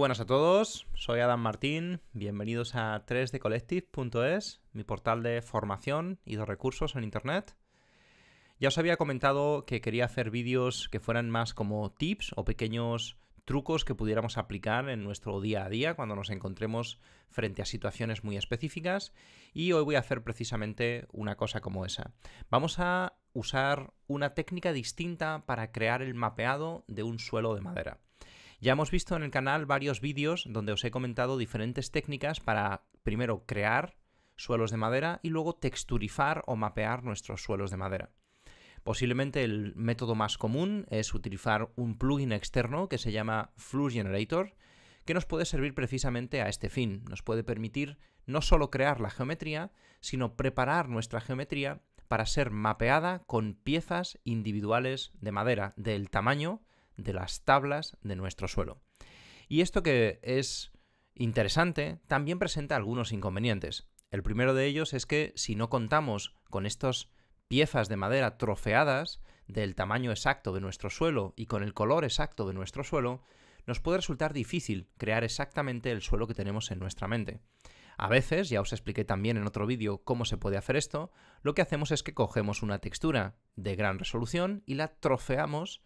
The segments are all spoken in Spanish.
buenas a todos, soy Adam Martín, bienvenidos a 3dcollective.es, mi portal de formación y de recursos en Internet. Ya os había comentado que quería hacer vídeos que fueran más como tips o pequeños trucos que pudiéramos aplicar en nuestro día a día cuando nos encontremos frente a situaciones muy específicas y hoy voy a hacer precisamente una cosa como esa. Vamos a usar una técnica distinta para crear el mapeado de un suelo de madera. Ya hemos visto en el canal varios vídeos donde os he comentado diferentes técnicas para primero crear suelos de madera y luego texturizar o mapear nuestros suelos de madera. Posiblemente el método más común es utilizar un plugin externo que se llama Flux Generator, que nos puede servir precisamente a este fin. Nos puede permitir no solo crear la geometría, sino preparar nuestra geometría para ser mapeada con piezas individuales de madera del tamaño de las tablas de nuestro suelo. Y esto que es interesante también presenta algunos inconvenientes. El primero de ellos es que si no contamos con estas piezas de madera trofeadas del tamaño exacto de nuestro suelo y con el color exacto de nuestro suelo, nos puede resultar difícil crear exactamente el suelo que tenemos en nuestra mente. A veces, ya os expliqué también en otro vídeo cómo se puede hacer esto, lo que hacemos es que cogemos una textura de gran resolución y la trofeamos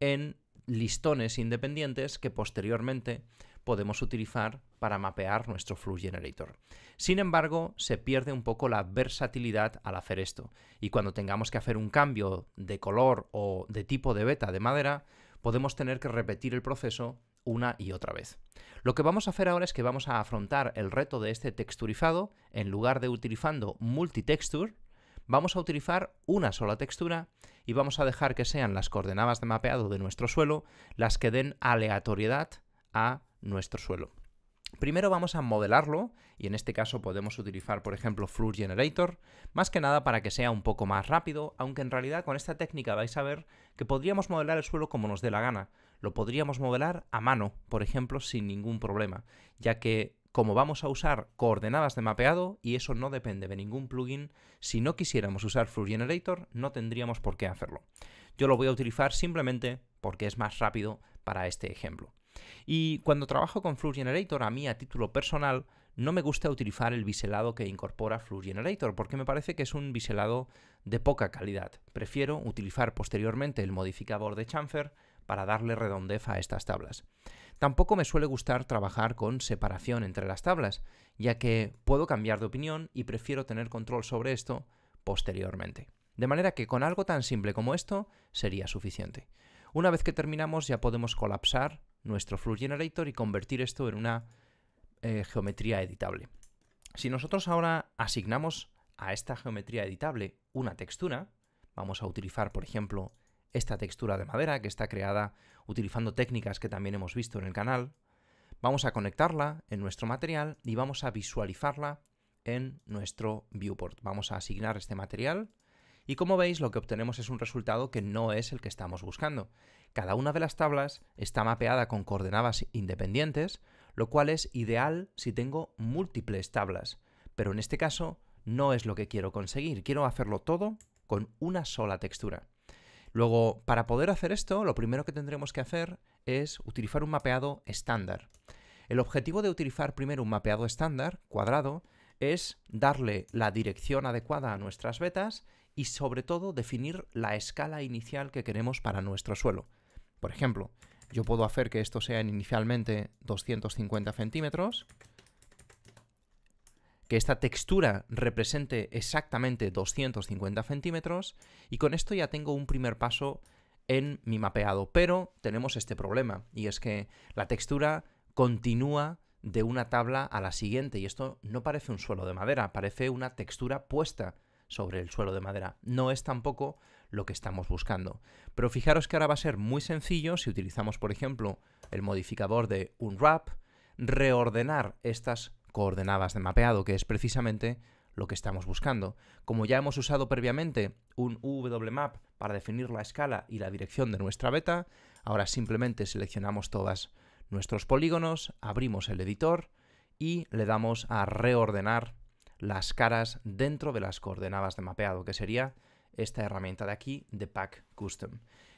en listones independientes que posteriormente podemos utilizar para mapear nuestro Flux Generator. Sin embargo, se pierde un poco la versatilidad al hacer esto, y cuando tengamos que hacer un cambio de color o de tipo de beta de madera, podemos tener que repetir el proceso una y otra vez. Lo que vamos a hacer ahora es que vamos a afrontar el reto de este texturizado en lugar de utilizando multitexture, vamos a utilizar una sola textura y vamos a dejar que sean las coordenadas de mapeado de nuestro suelo las que den aleatoriedad a nuestro suelo. Primero vamos a modelarlo y en este caso podemos utilizar por ejemplo Flux Generator, más que nada para que sea un poco más rápido, aunque en realidad con esta técnica vais a ver que podríamos modelar el suelo como nos dé la gana, lo podríamos modelar a mano, por ejemplo, sin ningún problema, ya que como vamos a usar coordenadas de mapeado y eso no depende de ningún plugin, si no quisiéramos usar Flux Generator no tendríamos por qué hacerlo. Yo lo voy a utilizar simplemente porque es más rápido para este ejemplo. Y cuando trabajo con Flux Generator, a mí a título personal, no me gusta utilizar el biselado que incorpora Flux Generator porque me parece que es un biselado de poca calidad. Prefiero utilizar posteriormente el modificador de chamfer para darle redondez a estas tablas. Tampoco me suele gustar trabajar con separación entre las tablas, ya que puedo cambiar de opinión y prefiero tener control sobre esto posteriormente. De manera que con algo tan simple como esto sería suficiente. Una vez que terminamos ya podemos colapsar nuestro Fluid Generator y convertir esto en una eh, geometría editable. Si nosotros ahora asignamos a esta geometría editable una textura, vamos a utilizar por ejemplo esta textura de madera que está creada utilizando técnicas que también hemos visto en el canal. Vamos a conectarla en nuestro material y vamos a visualizarla en nuestro viewport. Vamos a asignar este material y como veis lo que obtenemos es un resultado que no es el que estamos buscando. Cada una de las tablas está mapeada con coordenadas independientes, lo cual es ideal si tengo múltiples tablas, pero en este caso no es lo que quiero conseguir. Quiero hacerlo todo con una sola textura. Luego, para poder hacer esto, lo primero que tendremos que hacer es utilizar un mapeado estándar. El objetivo de utilizar primero un mapeado estándar, cuadrado, es darle la dirección adecuada a nuestras vetas y sobre todo definir la escala inicial que queremos para nuestro suelo. Por ejemplo, yo puedo hacer que esto sea inicialmente 250 centímetros que esta textura represente exactamente 250 centímetros y con esto ya tengo un primer paso en mi mapeado. Pero tenemos este problema y es que la textura continúa de una tabla a la siguiente y esto no parece un suelo de madera, parece una textura puesta sobre el suelo de madera. No es tampoco lo que estamos buscando. Pero fijaros que ahora va a ser muy sencillo si utilizamos, por ejemplo, el modificador de Unwrap, reordenar estas coordenadas de mapeado, que es precisamente lo que estamos buscando. Como ya hemos usado previamente un WMAP para definir la escala y la dirección de nuestra beta, ahora simplemente seleccionamos todos nuestros polígonos, abrimos el editor y le damos a reordenar las caras dentro de las coordenadas de mapeado, que sería esta herramienta de aquí de Pack Custom.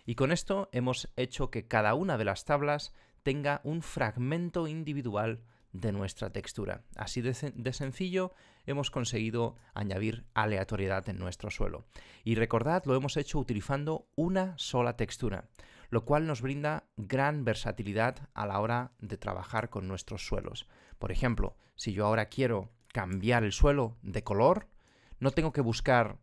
Y con esto hemos hecho que cada una de las tablas tenga un fragmento individual de nuestra textura. Así de, sencillo hemos conseguido añadir aleatoriedad en nuestro suelo. Y recordad, lo hemos hecho utilizando una sola textura, lo cual nos brinda gran versatilidad a la hora de trabajar con nuestros suelos. Por ejemplo, si yo ahora quiero cambiar el suelo de color, no tengo que buscar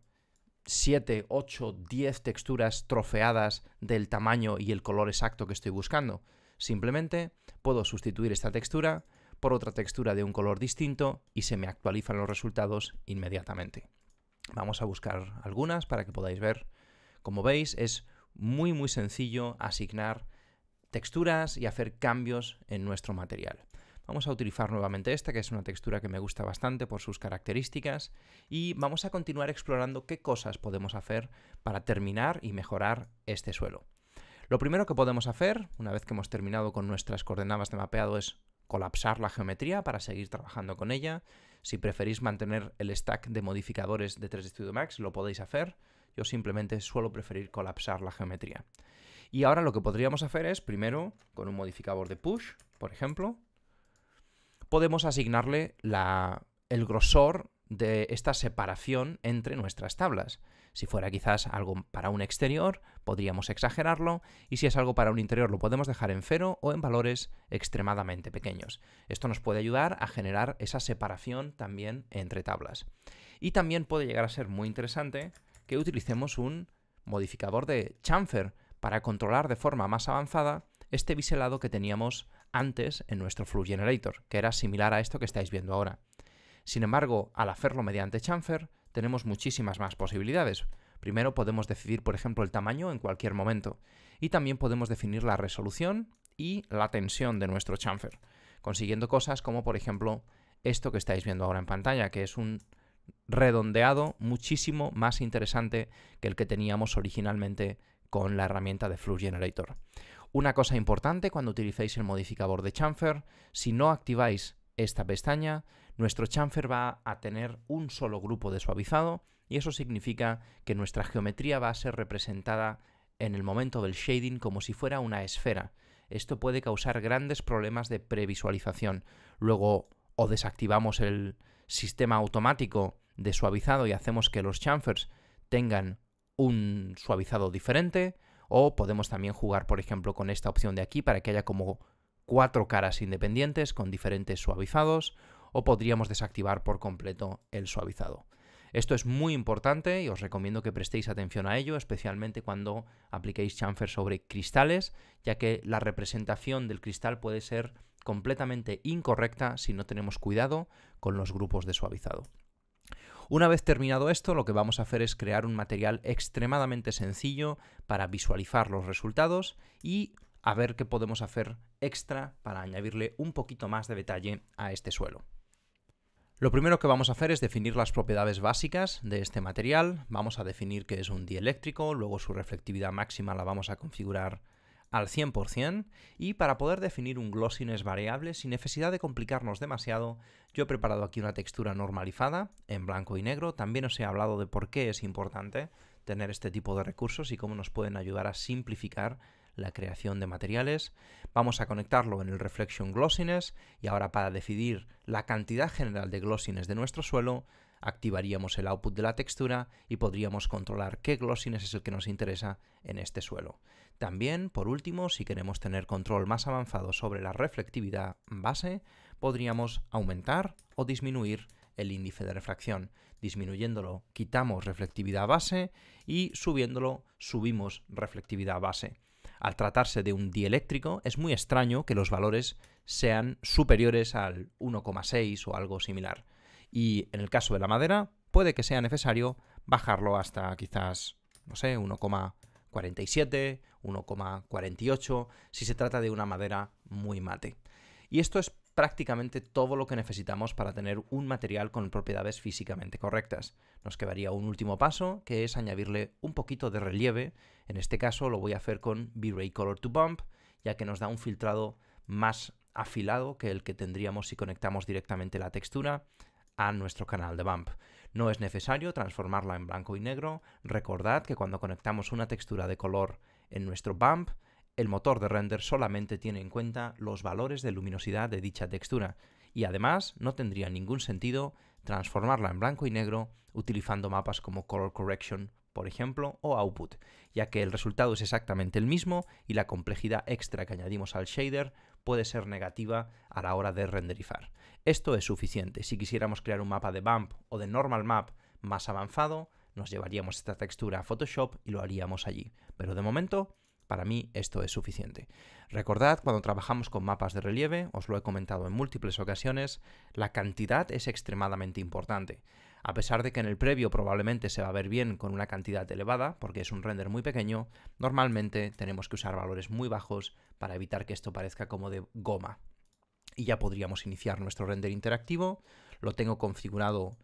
7, 8, 10 texturas trofeadas del tamaño y el color exacto que estoy buscando. Simplemente puedo sustituir esta textura por otra textura de un color distinto y se me actualizan los resultados inmediatamente. Vamos a buscar algunas para que podáis ver. Como veis es muy muy sencillo asignar texturas y hacer cambios en nuestro material. Vamos a utilizar nuevamente esta, que es una textura que me gusta bastante por sus características, y vamos a continuar explorando qué cosas podemos hacer para terminar y mejorar este suelo. Lo primero que podemos hacer, una vez que hemos terminado con nuestras coordenadas de mapeado, es colapsar la geometría para seguir trabajando con ella. Si preferís mantener el stack de modificadores de 3D Studio Max, lo podéis hacer. Yo simplemente suelo preferir colapsar la geometría. Y ahora lo que podríamos hacer es, primero, con un modificador de push, por ejemplo, podemos asignarle el grosor de esta separación entre nuestras tablas. Si fuera quizás algo para un exterior, podríamos exagerarlo, y si es algo para un interior lo podemos dejar en cero o en valores extremadamente pequeños. Esto nos puede ayudar a generar esa separación también entre tablas. Y también puede llegar a ser muy interesante que utilicemos un modificador de chamfer para controlar de forma más avanzada este biselado que teníamos antes en nuestro Flow Generator, que era similar a esto que estáis viendo ahora. Sin embargo, al hacerlo mediante chamfer, tenemos muchísimas más posibilidades. Primero podemos decidir, por ejemplo, el tamaño en cualquier momento y también podemos definir la resolución y la tensión de nuestro chamfer, consiguiendo cosas como, por ejemplo, esto que estáis viendo ahora en pantalla, que es un redondeado muchísimo más interesante que el que teníamos originalmente con la herramienta de Flux Generator. Una cosa importante cuando utilicéis el modificador de chamfer, si no activáis esta pestaña, nuestro chamfer va a tener un solo grupo de suavizado y eso significa que nuestra geometría va a ser representada en el momento del shading como si fuera una esfera. Esto puede causar grandes problemas de previsualización. Luego o desactivamos el sistema automático de suavizado y hacemos que los chamfers tengan un suavizado diferente o podemos también jugar por ejemplo con esta opción de aquí para que haya como cuatro caras independientes con diferentes suavizados o podríamos desactivar por completo el suavizado. Esto es muy importante y os recomiendo que prestéis atención a ello, especialmente cuando apliquéis chamfer sobre cristales, ya que la representación del cristal puede ser completamente incorrecta si no tenemos cuidado con los grupos de suavizado. Una vez terminado esto, lo que vamos a hacer es crear un material extremadamente sencillo para visualizar los resultados y a ver qué podemos hacer extra para añadirle un poquito más de detalle a este suelo. Lo primero que vamos a hacer es definir las propiedades básicas de este material. Vamos a definir que es un dieléctrico, luego su reflectividad máxima la vamos a configurar al 100% y para poder definir un glossiness variable sin necesidad de complicarnos demasiado, yo he preparado aquí una textura normalizada en blanco y negro. También os he hablado de por qué es importante tener este tipo de recursos y cómo nos pueden ayudar a simplificar la creación de materiales. Vamos a conectarlo en el Reflection Glossiness y ahora para decidir la cantidad general de glossiness de nuestro suelo, activaríamos el output de la textura y podríamos controlar qué glossiness es el que nos interesa en este suelo. También, por último, si queremos tener control más avanzado sobre la reflectividad base, podríamos aumentar o disminuir el índice de refracción. Disminuyéndolo quitamos reflectividad base y subiéndolo subimos reflectividad base al tratarse de un dieléctrico, es muy extraño que los valores sean superiores al 1,6 o algo similar. Y en el caso de la madera, puede que sea necesario bajarlo hasta quizás, no sé, 1,47, 1,48, si se trata de una madera muy mate. Y esto es prácticamente todo lo que necesitamos para tener un material con propiedades físicamente correctas. Nos quedaría un último paso, que es añadirle un poquito de relieve. En este caso lo voy a hacer con V-Ray Color to Bump, ya que nos da un filtrado más afilado que el que tendríamos si conectamos directamente la textura a nuestro canal de bump. No es necesario transformarla en blanco y negro. Recordad que cuando conectamos una textura de color en nuestro bump, el motor de render solamente tiene en cuenta los valores de luminosidad de dicha textura y además no tendría ningún sentido transformarla en blanco y negro utilizando mapas como Color Correction, por ejemplo, o Output, ya que el resultado es exactamente el mismo y la complejidad extra que añadimos al shader puede ser negativa a la hora de renderizar. Esto es suficiente. Si quisiéramos crear un mapa de bump o de normal map más avanzado, nos llevaríamos esta textura a Photoshop y lo haríamos allí. Pero de momento para mí esto es suficiente. Recordad, cuando trabajamos con mapas de relieve, os lo he comentado en múltiples ocasiones, la cantidad es extremadamente importante. A pesar de que en el previo probablemente se va a ver bien con una cantidad elevada, porque es un render muy pequeño, normalmente tenemos que usar valores muy bajos para evitar que esto parezca como de goma. Y ya podríamos iniciar nuestro render interactivo. Lo tengo configurado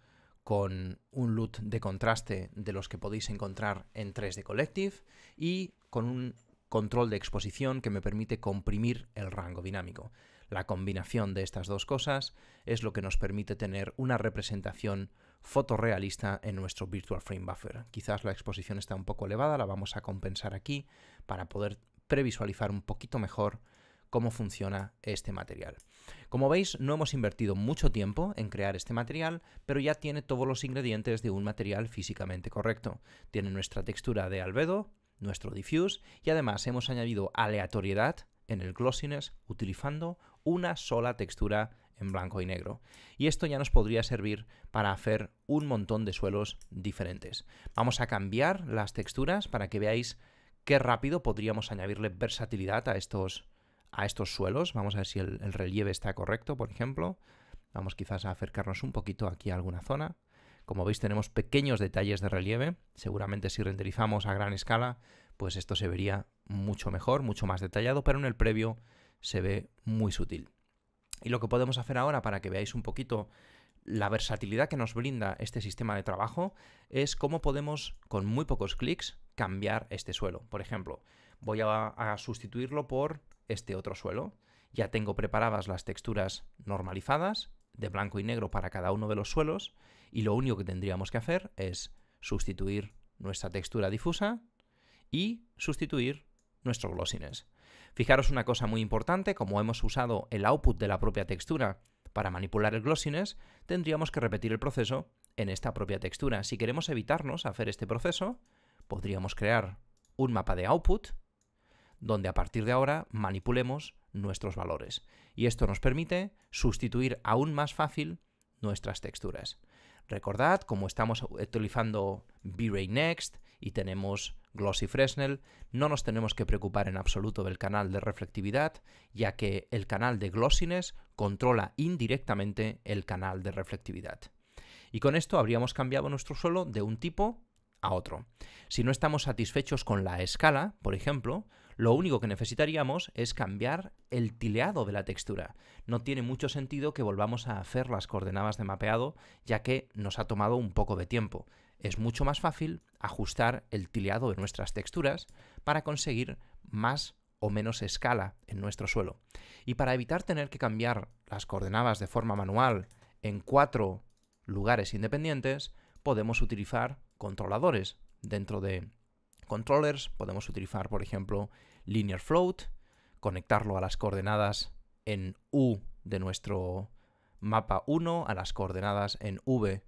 con un loot de contraste de los que podéis encontrar en 3D Collective y con un control de exposición que me permite comprimir el rango dinámico. La combinación de estas dos cosas es lo que nos permite tener una representación fotorrealista en nuestro Virtual Frame Buffer. Quizás la exposición está un poco elevada, la vamos a compensar aquí para poder previsualizar un poquito mejor cómo funciona este material. Como veis, no hemos invertido mucho tiempo en crear este material, pero ya tiene todos los ingredientes de un material físicamente correcto. Tiene nuestra textura de albedo, nuestro diffuse y además hemos añadido aleatoriedad en el glossiness utilizando una sola textura en blanco y negro. Y esto ya nos podría servir para hacer un montón de suelos diferentes. Vamos a cambiar las texturas para que veáis qué rápido podríamos añadirle versatilidad a estos, a estos suelos. Vamos a ver si el, el relieve está correcto, por ejemplo. Vamos quizás a acercarnos un poquito aquí a alguna zona. Como veis tenemos pequeños detalles de relieve, seguramente si renderizamos a gran escala, pues esto se vería mucho mejor, mucho más detallado, pero en el previo se ve muy sutil. Y lo que podemos hacer ahora para que veáis un poquito la versatilidad que nos brinda este sistema de trabajo es cómo podemos, con muy pocos clics, cambiar este suelo. Por ejemplo, voy a, sustituirlo por este otro suelo. Ya tengo preparadas las texturas normalizadas de blanco y negro para cada uno de los suelos y lo único que tendríamos que hacer es sustituir nuestra textura difusa y sustituir nuestro glossiness. Fijaros una cosa muy importante, como hemos usado el output de la propia textura para manipular el glossiness, tendríamos que repetir el proceso en esta propia textura. Si queremos evitarnos hacer este proceso, podríamos crear un mapa de output donde a partir de ahora manipulemos nuestros valores. Y esto nos permite sustituir aún más fácil nuestras texturas. Recordad, como estamos utilizando V-Ray Next y tenemos Glossy Fresnel, no nos tenemos que preocupar en absoluto del canal de reflectividad, ya que el canal de glossiness controla indirectamente el canal de reflectividad. Y con esto habríamos cambiado nuestro suelo de un tipo a otro. Si no estamos satisfechos con la escala, por ejemplo, lo único que necesitaríamos es cambiar el tileado de la textura. No tiene mucho sentido que volvamos a hacer las coordenadas de mapeado, ya que nos ha tomado un poco de tiempo. Es mucho más fácil ajustar el tileado de nuestras texturas para conseguir más o menos escala en nuestro suelo. Y para evitar tener que cambiar las coordenadas de forma manual en cuatro lugares independientes, podemos utilizar controladores dentro de controllers podemos utilizar, por ejemplo, linear float, conectarlo a las coordenadas en U de nuestro mapa 1, a las coordenadas en V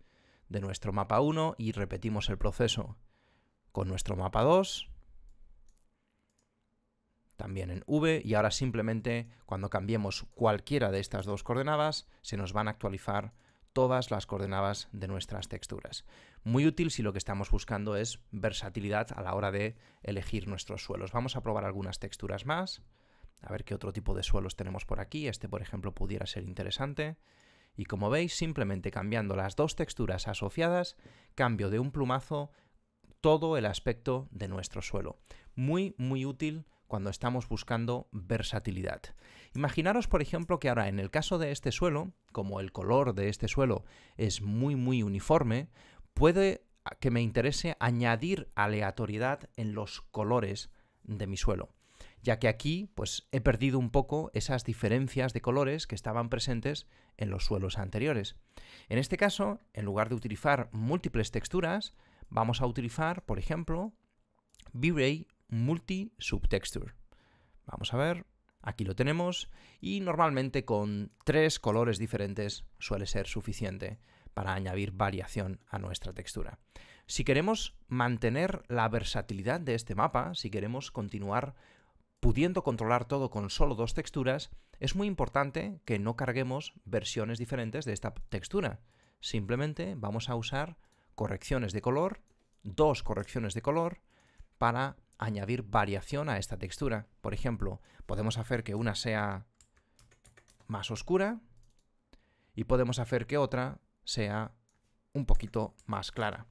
de nuestro mapa 1 y repetimos el proceso con nuestro mapa 2, también en V y ahora simplemente cuando cambiemos cualquiera de estas dos coordenadas se nos van a actualizar todas las coordenadas de nuestras texturas muy útil si lo que estamos buscando es versatilidad a la hora de elegir nuestros suelos. Vamos a probar algunas texturas más, a ver qué otro tipo de suelos tenemos por aquí. Este, por ejemplo, pudiera ser interesante. Y como veis, simplemente cambiando las dos texturas asociadas, cambio de un plumazo todo el aspecto de nuestro suelo. Muy, muy útil cuando estamos buscando versatilidad. Imaginaros, por ejemplo, que ahora en el caso de este suelo, como el color de este suelo es muy muy uniforme, puede que me interese añadir aleatoriedad en los colores de mi suelo, ya que aquí pues he perdido un poco esas diferencias de colores que estaban presentes en los suelos anteriores. En este caso, en lugar de utilizar múltiples texturas, vamos a utilizar, por ejemplo, V-Ray Multi Subtexture. Vamos a ver, aquí lo tenemos y normalmente con tres colores diferentes suele ser suficiente para añadir variación a nuestra textura. Si queremos mantener la versatilidad de este mapa, si queremos continuar pudiendo controlar todo con solo dos texturas, es muy importante que no carguemos versiones diferentes de esta textura. Simplemente vamos a usar correcciones de color, dos correcciones de color, para añadir variación a esta textura. Por ejemplo, podemos hacer que una sea más oscura y podemos hacer que otra sea un poquito más clara.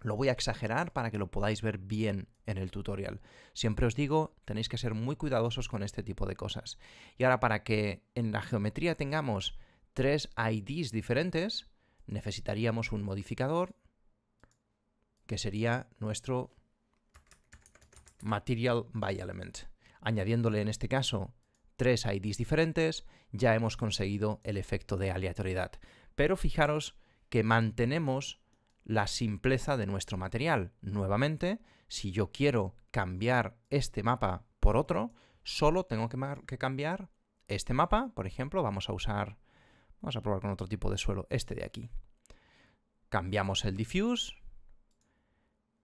Lo voy a exagerar para que lo podáis ver bien en el tutorial. Siempre os digo, tenéis que ser muy cuidadosos con este tipo de cosas. Y ahora para que en la geometría tengamos tres IDs diferentes, necesitaríamos un modificador que sería nuestro Material by Element. Añadiéndole en este caso tres IDs diferentes, ya hemos conseguido el efecto de aleatoriedad. Pero fijaros que mantenemos la simpleza de nuestro material. Nuevamente, si yo quiero cambiar este mapa por otro, solo tengo que, cambiar este mapa, por ejemplo, vamos a usar, vamos a probar con otro tipo de suelo, este de aquí. Cambiamos el diffuse,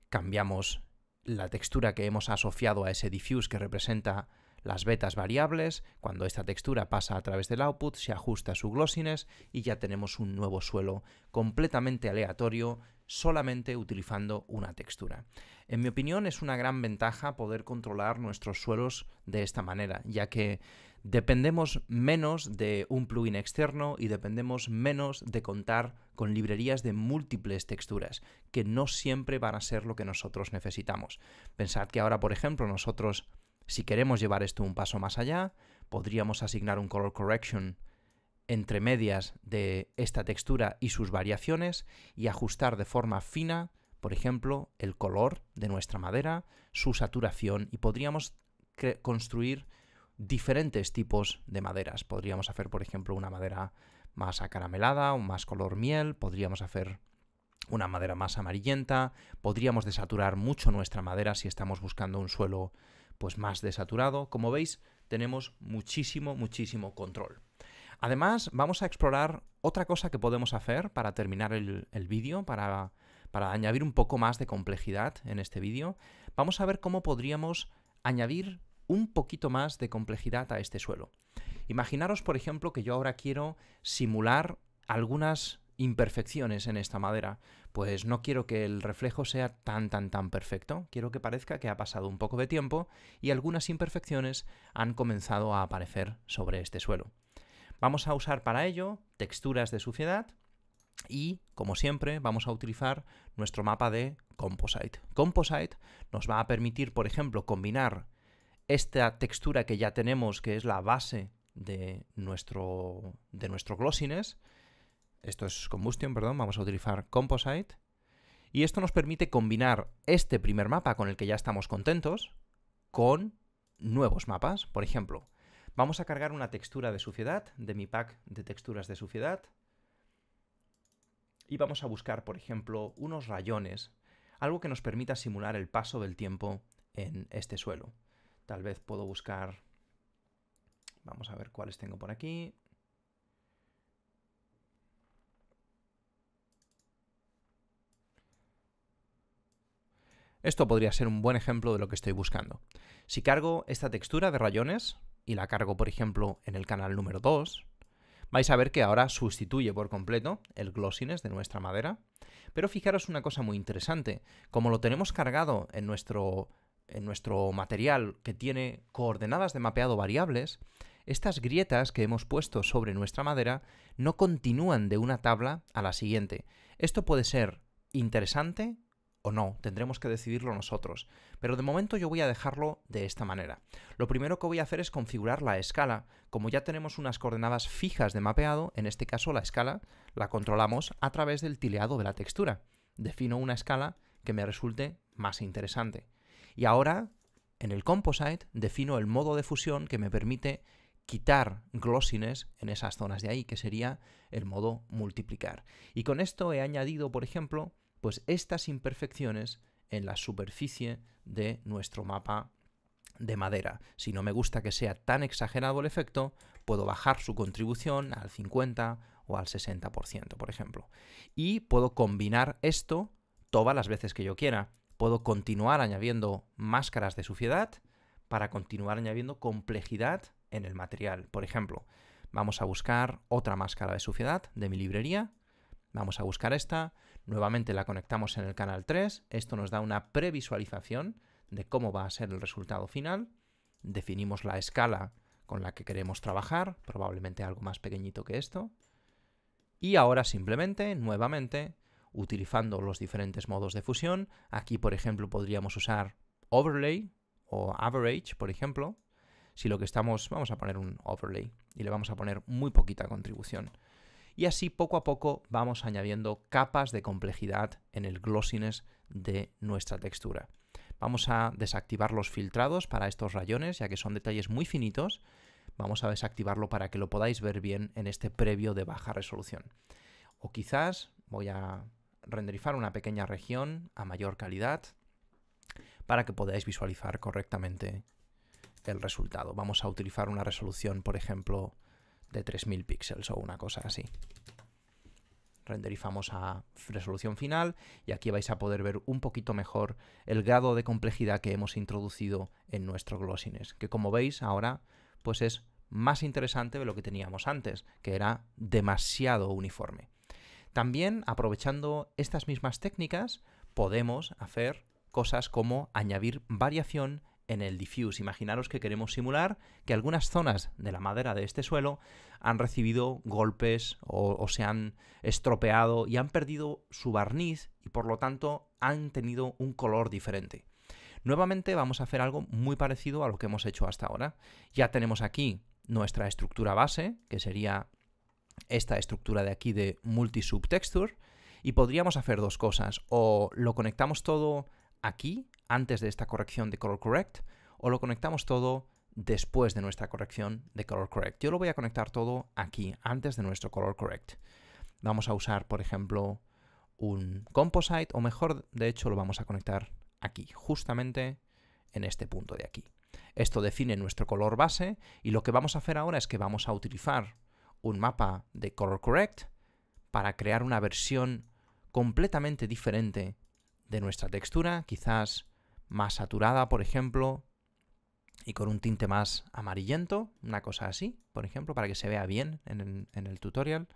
cambiamos la textura que hemos asociado a ese diffuse que representa las betas variables, cuando esta textura pasa a través del output se ajusta a su glossiness y ya tenemos un nuevo suelo completamente aleatorio solamente utilizando una textura. En mi opinión es una gran ventaja poder controlar nuestros suelos de esta manera, ya que dependemos menos de un plugin externo y dependemos menos de contar con librerías de múltiples texturas, que no siempre van a ser lo que nosotros necesitamos. Pensad que ahora, por ejemplo, nosotros si queremos llevar esto un paso más allá, podríamos asignar un color correction entre medias de esta textura y sus variaciones y ajustar de forma fina, por ejemplo, el color de nuestra madera, su saturación y podríamos construir diferentes tipos de maderas. Podríamos hacer, por ejemplo, una madera más acaramelada, un más color miel, podríamos hacer una madera más amarillenta, podríamos desaturar mucho nuestra madera si estamos buscando un suelo pues más desaturado. Como veis, tenemos muchísimo, muchísimo control. Además, vamos a explorar otra cosa que podemos hacer para terminar el, vídeo, para, para añadir un poco más de complejidad en este vídeo. Vamos a ver cómo podríamos añadir un poquito más de complejidad a este suelo. Imaginaros, por ejemplo, que yo ahora quiero simular algunas imperfecciones en esta madera pues no quiero que el reflejo sea tan tan tan perfecto, quiero que parezca que ha pasado un poco de tiempo y algunas imperfecciones han comenzado a aparecer sobre este suelo. Vamos a usar para ello texturas de suciedad y, como siempre, vamos a utilizar nuestro mapa de Composite. Composite nos va a permitir, por ejemplo, combinar esta textura que ya tenemos, que es la base de nuestro, de nuestro glossiness, esto es Combustion, perdón, vamos a utilizar Composite. Y esto nos permite combinar este primer mapa con el que ya estamos contentos con nuevos mapas. Por ejemplo, vamos a cargar una textura de suciedad de mi pack de texturas de suciedad. Y vamos a buscar, por ejemplo, unos rayones, algo que nos permita simular el paso del tiempo en este suelo. Tal vez puedo buscar... Vamos a ver cuáles tengo por aquí. Esto podría ser un buen ejemplo de lo que estoy buscando. Si cargo esta textura de rayones y la cargo, por ejemplo, en el canal número 2, vais a ver que ahora sustituye por completo el glossiness de nuestra madera. Pero fijaros una cosa muy interesante. Como lo tenemos cargado en nuestro, en nuestro material que tiene coordenadas de mapeado variables, estas grietas que hemos puesto sobre nuestra madera no continúan de una tabla a la siguiente. Esto puede ser interesante o no, tendremos que decidirlo nosotros, pero de momento yo voy a dejarlo de esta manera. Lo primero que voy a hacer es configurar la escala, como ya tenemos unas coordenadas fijas de mapeado, en este caso la escala la controlamos a través del tileado de la textura. Defino una escala que me resulte más interesante. Y ahora, en el composite, defino el modo de fusión que me permite quitar glossines en esas zonas de ahí, que sería el modo multiplicar. Y con esto he añadido, por ejemplo, pues estas imperfecciones en la superficie de nuestro mapa de madera. Si no me gusta que sea tan exagerado el efecto, puedo bajar su contribución al 50 o al 60%, por ejemplo. Y puedo combinar esto todas las veces que yo quiera. Puedo continuar añadiendo máscaras de suciedad para continuar añadiendo complejidad en el material. Por ejemplo, vamos a buscar otra máscara de suciedad de mi librería. Vamos a buscar esta Nuevamente la conectamos en el canal 3, esto nos da una previsualización de cómo va a ser el resultado final, definimos la escala con la que queremos trabajar, probablemente algo más pequeñito que esto, y ahora simplemente, nuevamente, utilizando los diferentes modos de fusión, aquí por ejemplo podríamos usar overlay o average, por ejemplo, si lo que estamos, vamos a poner un overlay y le vamos a poner muy poquita contribución y así poco a poco vamos añadiendo capas de complejidad en el glossiness de nuestra textura. Vamos a desactivar los filtrados para estos rayones, ya que son detalles muy finitos. Vamos a desactivarlo para que lo podáis ver bien en este previo de baja resolución. O quizás voy a renderizar una pequeña región a mayor calidad para que podáis visualizar correctamente el resultado. Vamos a utilizar una resolución, por ejemplo, de 3000 píxeles o una cosa así. Renderizamos a resolución final y aquí vais a poder ver un poquito mejor el grado de complejidad que hemos introducido en nuestro glossines que como veis ahora pues es más interesante de lo que teníamos antes, que era demasiado uniforme. También, aprovechando estas mismas técnicas, podemos hacer cosas como añadir variación en el diffuse. Imaginaros que queremos simular que algunas zonas de la madera de este suelo han recibido golpes o, se han estropeado y han perdido su barniz y por lo tanto han tenido un color diferente. Nuevamente vamos a hacer algo muy parecido a lo que hemos hecho hasta ahora. Ya tenemos aquí nuestra estructura base, que sería esta estructura de aquí de multi-subtexture, y podríamos hacer dos cosas, o lo conectamos todo aquí, antes de esta corrección de color correct, o lo conectamos todo después de nuestra corrección de color correct. Yo lo voy a conectar todo aquí, antes de nuestro color correct. Vamos a usar, por ejemplo, un composite, o mejor, de hecho, lo vamos a conectar aquí, justamente en este punto de aquí. Esto define nuestro color base y lo que vamos a hacer ahora es que vamos a utilizar un mapa de color correct para crear una versión completamente diferente de nuestra textura, quizás más saturada, por ejemplo, y con un tinte más amarillento, una cosa así, por ejemplo, para que se vea bien en, el tutorial.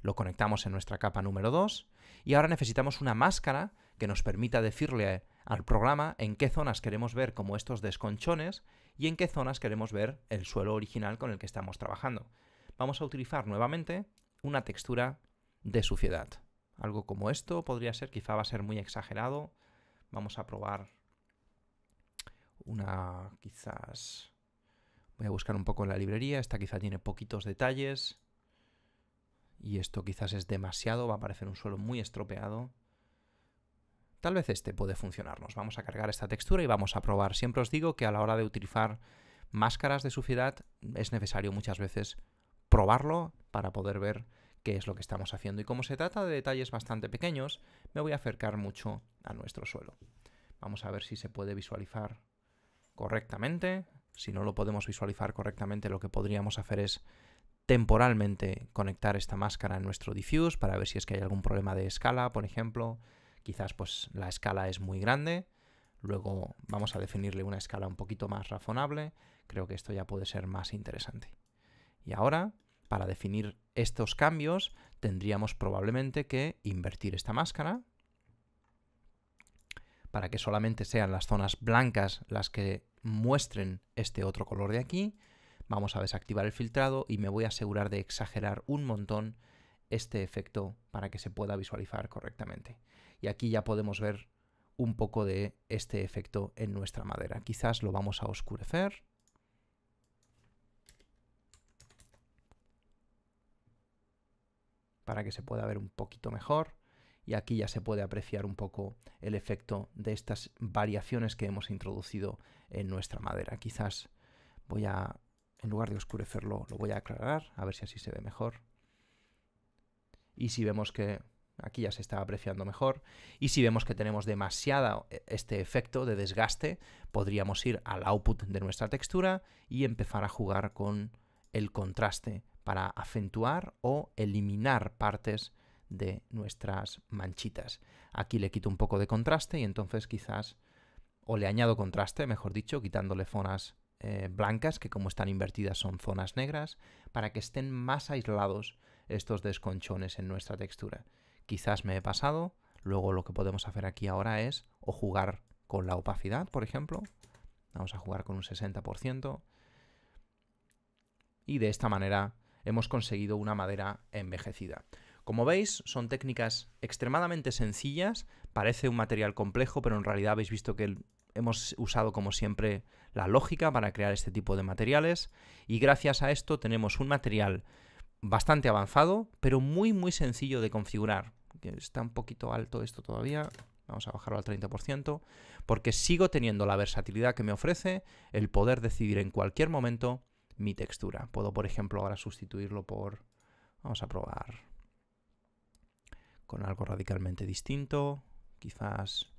Lo conectamos en nuestra capa número 2 y ahora necesitamos una máscara que nos permita decirle al programa en qué zonas queremos ver como estos desconchones y en qué zonas queremos ver el suelo original con el que estamos trabajando. Vamos a utilizar nuevamente una textura de suciedad. Algo como esto podría ser, quizá va a ser muy exagerado. Vamos a probar una quizás... Voy a buscar un poco en la librería, esta quizá tiene poquitos detalles. Y esto quizás es demasiado, va a parecer un suelo muy estropeado. Tal vez este puede funcionarnos. Vamos a cargar esta textura y vamos a probar. Siempre os digo que a la hora de utilizar máscaras de suciedad es necesario muchas veces probarlo para poder ver qué es lo que estamos haciendo. Y como se trata de detalles bastante pequeños, me voy a acercar mucho a nuestro suelo. Vamos a ver si se puede visualizar correctamente. Si no lo podemos visualizar correctamente, lo que podríamos hacer es temporalmente conectar esta máscara en nuestro diffuse para ver si es que hay algún problema de escala, por ejemplo. Quizás pues la escala es muy grande. Luego vamos a definirle una escala un poquito más razonable. Creo que esto ya puede ser más interesante. Y ahora para definir estos cambios tendríamos probablemente que invertir esta máscara para que solamente sean las zonas blancas las que muestren este otro color de aquí. Vamos a desactivar el filtrado y me voy a asegurar de exagerar un montón este efecto para que se pueda visualizar correctamente. Y aquí ya podemos ver un poco de este efecto en nuestra madera. Quizás lo vamos a oscurecer para que se pueda ver un poquito mejor y aquí ya se puede apreciar un poco el efecto de estas variaciones que hemos introducido en nuestra madera. Quizás voy a, en lugar de oscurecerlo, lo voy a aclarar, a ver si así se ve mejor. Y si vemos que aquí ya se está apreciando mejor, y si vemos que tenemos demasiado eh, este efecto de desgaste, podríamos ir al output de nuestra textura y empezar a jugar con el contraste para acentuar o eliminar partes de nuestras manchitas. Aquí le quito un poco de contraste y entonces quizás, o le añado contraste, mejor dicho, quitándole zonas eh, blancas, que como están invertidas son zonas negras, para que estén más aislados estos desconchones en nuestra textura. Quizás me he pasado, luego lo que podemos hacer aquí ahora es o jugar con la opacidad, por ejemplo. Vamos a jugar con un 60%. Y de esta manera hemos conseguido una madera envejecida. Como veis, son técnicas extremadamente sencillas, parece un material complejo, pero en realidad habéis visto que hemos usado como siempre la lógica para crear este tipo de materiales y gracias a esto tenemos un material bastante avanzado, pero muy muy sencillo de configurar. Está un poquito alto esto todavía, vamos a bajarlo al 30%, porque sigo teniendo la versatilidad que me ofrece el poder decidir en cualquier momento mi textura. Puedo, por ejemplo, ahora sustituirlo por... Vamos a probar con algo radicalmente distinto. Quizás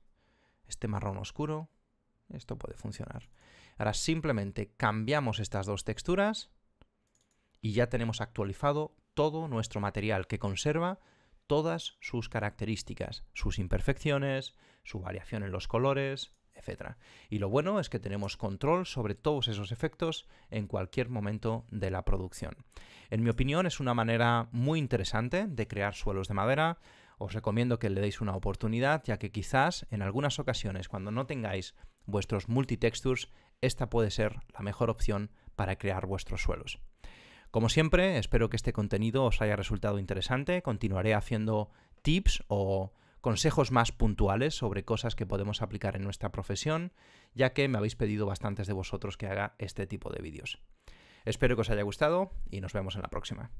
este marrón oscuro. Esto puede funcionar. Ahora simplemente cambiamos estas dos texturas y ya tenemos actualizado todo nuestro material que conserva todas sus características, sus imperfecciones, su variación en los colores, y lo bueno es que tenemos control sobre todos esos efectos en cualquier momento de la producción. En mi opinión es una manera muy interesante de crear suelos de madera. Os recomiendo que le deis una oportunidad, ya que quizás en algunas ocasiones cuando no tengáis vuestros multitextures, esta puede ser la mejor opción para crear vuestros suelos. Como siempre, espero que este contenido os haya resultado interesante. Continuaré haciendo tips o consejos más puntuales sobre cosas que podemos aplicar en nuestra profesión, ya que me habéis pedido bastantes de vosotros que haga este tipo de vídeos. Espero que os haya gustado y nos vemos en la próxima.